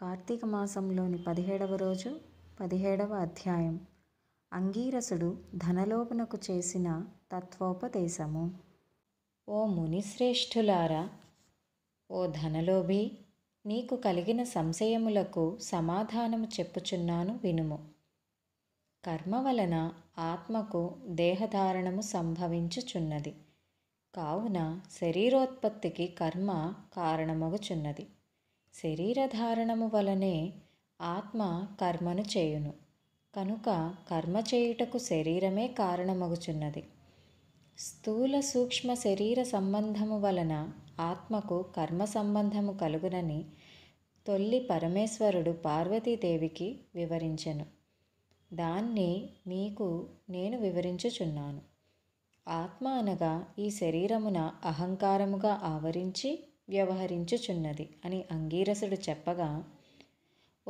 కార్తీక మాసంలోని పదిహేడవ రోజు పదిహేడవ అధ్యాయం అంగీరసుడు ధనలోపనకు చేసిన తత్వోపదేశము ఓ మునిశ్రేష్ఠులారా ఓ ధనలోభి నీకు కలిగిన సంశయములకు సమాధానము చెప్పుచున్నాను వినుము కర్మ వలన ఆత్మకు దేహధారణము సంభవించుచున్నది కావున శరీరోత్పత్తికి కర్మ కారణమగుచున్నది శరీరధారణము వలనే ఆత్మ కర్మను చేయును కనుక కర్మ చేయుటకు శరీరమే కారణమగుచున్నది స్థూల సూక్ష్మ శరీర సంబంధము వలన ఆత్మకు కర్మ సంబంధము కలుగునని తొల్లి పరమేశ్వరుడు పార్వతీదేవికి వివరించెను దాన్ని మీకు నేను వివరించుచున్నాను ఆత్మ అనగా ఈ శరీరమున అహంకారముగా ఆవరించి వ్యవహరించుచున్నది అని అంగీరసుడు చెప్పగా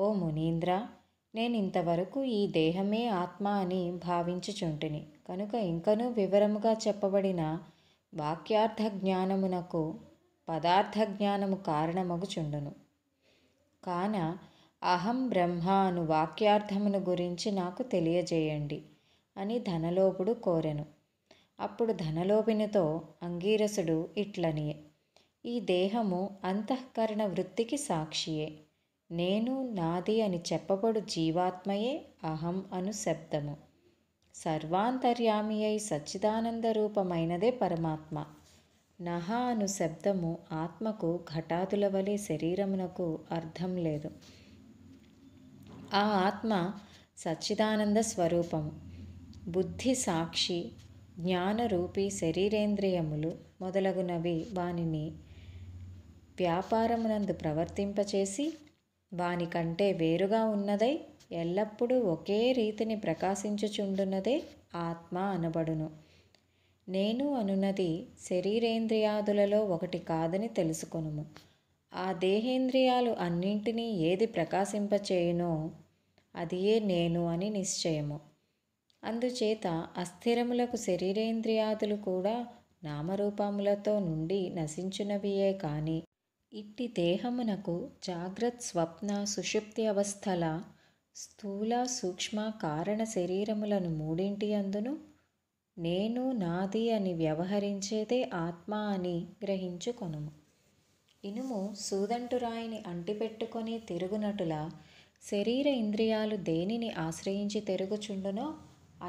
ఓ మునీంద్ర నేను ఇంతవరకు ఈ దేహమే ఆత్మ అని భావించుచుంటిని కనుక ఇంకనూ వివరముగా చెప్పబడిన వాక్యార్థ జ్ఞానమునకు పదార్థ జ్ఞానము కారణమగుచుండును కాన అహం బ్రహ్మ అను వాక్యార్థమును గురించి నాకు తెలియజేయండి అని ధనలోపుడు కోరెను అప్పుడు ధనలోపినితో అంగీరసుడు ఇట్లనియే ఈ దేహము అంతఃకరణ వృత్తికి సాక్షియే నేను నాది అని చెప్పబడు జీవాత్మయే అహం అను శబ్దము సర్వాంతర్యామి అయి సచ్చిదానంద రూపమైనదే పరమాత్మ నహ అను శబ్దము ఆత్మకు ఘటాదుల వలె శరీరమునకు అర్థం లేదు ఆ ఆత్మ సచ్చిదానంద స్వరూపము బుద్ధి సాక్షి జ్ఞానరూపి శరీరేంద్రియములు మొదలగునవి వానిని వ్యాపారమునందు ప్రవర్తింపచేసి వానికంటే వేరుగా ఉన్నదై ఎల్లప్పుడూ ఒకే రీతిని ప్రకాశించుచుండున్నదే ఆత్మ అనబడును నేను అనున్నది శరీరేంద్రియాదులలో ఒకటి కాదని తెలుసుకొనుము ఆ దేహేంద్రియాలు అన్నింటినీ ఏది ప్రకాశింపచేయునో అదియే నేను అని నిశ్చయము అందుచేత అస్థిరములకు శరీరేంద్రియాదులు కూడా నామరూపములతో నుండి నశించునవియే కానీ ఇట్టి దేహమునకు జాగ్రత్ స్వప్న సుషుప్తి అవస్థల స్థూల సూక్ష్మ కారణ శరీరములను మూడింటి అందును నేను నాది అని వ్యవహరించేదే ఆత్మ అని గ్రహించుకొను ఇనుము సూదంటురాయిని అంటిపెట్టుకొని తిరుగునటుల శరీర ఇంద్రియాలు దేనిని ఆశ్రయించి తిరుగుచుండునో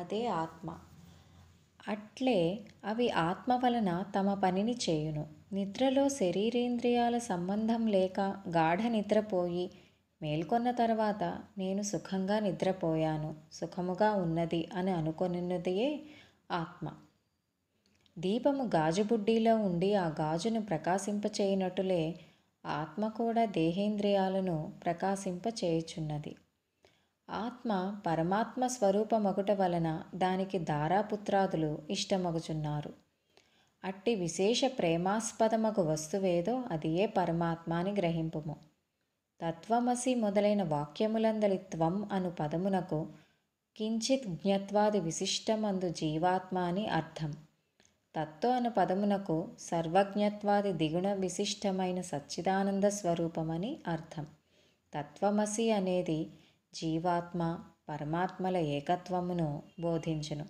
అదే ఆత్మ అట్లే అవి ఆత్మ వలన తమ పనిని చేయును నిద్రలో శరీరేంద్రియాల సంబంధం లేక గాఢ నిద్రపోయి మేల్కొన్న తర్వాత నేను సుఖంగా నిద్రపోయాను సుఖముగా ఉన్నది అని అనుకొనున్నదియే ఆత్మ దీపము గాజుబుడ్డీలో ఉండి ఆ గాజును ప్రకాశింపచేయనట్టులే ఆత్మ కూడా దేహేంద్రియాలను ప్రకాశింపచేయుచున్నది ఆత్మ పరమాత్మ స్వరూపమగుట వలన దానికి దారాపుత్రాదులు ఇష్టమగుచున్నారు అట్టి విశేష ప్రేమాస్పదమగు వస్తువేదో అది ఏ పరమాత్మ అని గ్రహింపుము తత్వమసి మొదలైన వాక్యములందలి త్వం అను పదమునకు కించిత్ జ్ఞత్వాది విశిష్టమందు జీవాత్మ అని అర్థం తత్వ అను పదమునకు సర్వజ్ఞత్వాది దిగుణ విశిష్టమైన సచ్చిదానంద స్వరూపమని అర్థం తత్వమసి అనేది జీవాత్మ పరమాత్మల ఏకత్వమును బోధించును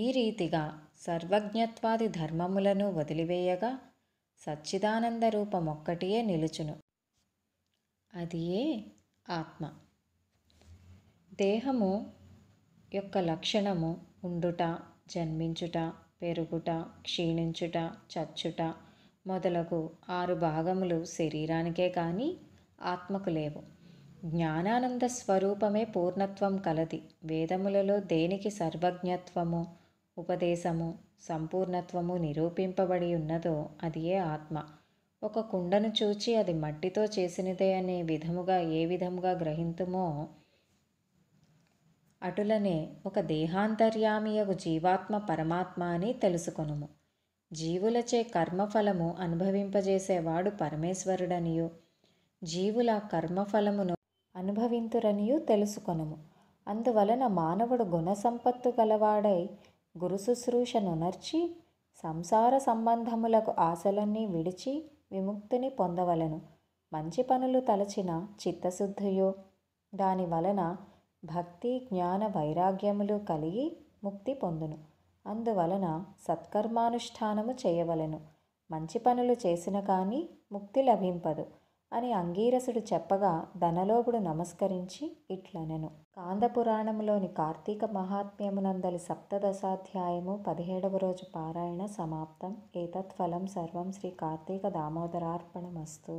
ఈ రీతిగా సర్వజ్ఞత్వాది ధర్మములను వదిలివేయగా సచ్చిదానంద రూపమొక్కటియే నిలుచును అదియే ఆత్మ దేహము యొక్క లక్షణము ఉండుట జన్మించుట పెరుగుట క్షీణించుట చచ్చుట మొదలగు ఆరు భాగములు శరీరానికే కానీ ఆత్మకు లేవు జ్ఞానానంద స్వరూపమే పూర్ణత్వం కలది వేదములలో దేనికి సర్వజ్ఞత్వము ఉపదేశము సంపూర్ణత్వము నిరూపింపబడి ఉన్నదో అదియే ఆత్మ ఒక కుండను చూచి అది మట్టితో చేసినదే అనే విధముగా ఏ విధముగా గ్రహింతుమో అటులనే ఒక దేహాంతర్యామియగు జీవాత్మ పరమాత్మ అని తెలుసుకొనుము జీవులచే కర్మఫలము అనుభవింపజేసేవాడు పరమేశ్వరుడనియు జీవుల కర్మఫలమును అనుభవింతురనియు తెలుసుకొనుము అందువలన మానవుడు గుణసంపత్తు గలవాడై గురు సంసార సంబంధములకు ఆశలన్నీ విడిచి విముక్తిని పొందవలను మంచి పనులు తలచిన చిత్తశుద్ధియో దాని వలన భక్తి జ్ఞాన వైరాగ్యములు కలిగి ముక్తి పొందును అందువలన సత్కర్మానుష్ఠానము చేయవలను మంచి పనులు చేసిన కానీ ముక్తి లభింపదు అని అంగీరసుడు చెప్పగా ధనలోపుడు నమస్కరించి ఇట్లనెను కాందపురాణంలోని కార్తీక మహాత్మ్యమునందలి సప్తదశాధ్యాయము పదిహేడవ రోజు పారాయణ సమాప్తం ఏతత్ఫలం సర్వం శ్రీ కార్తీక దామోదరార్పణమస్తు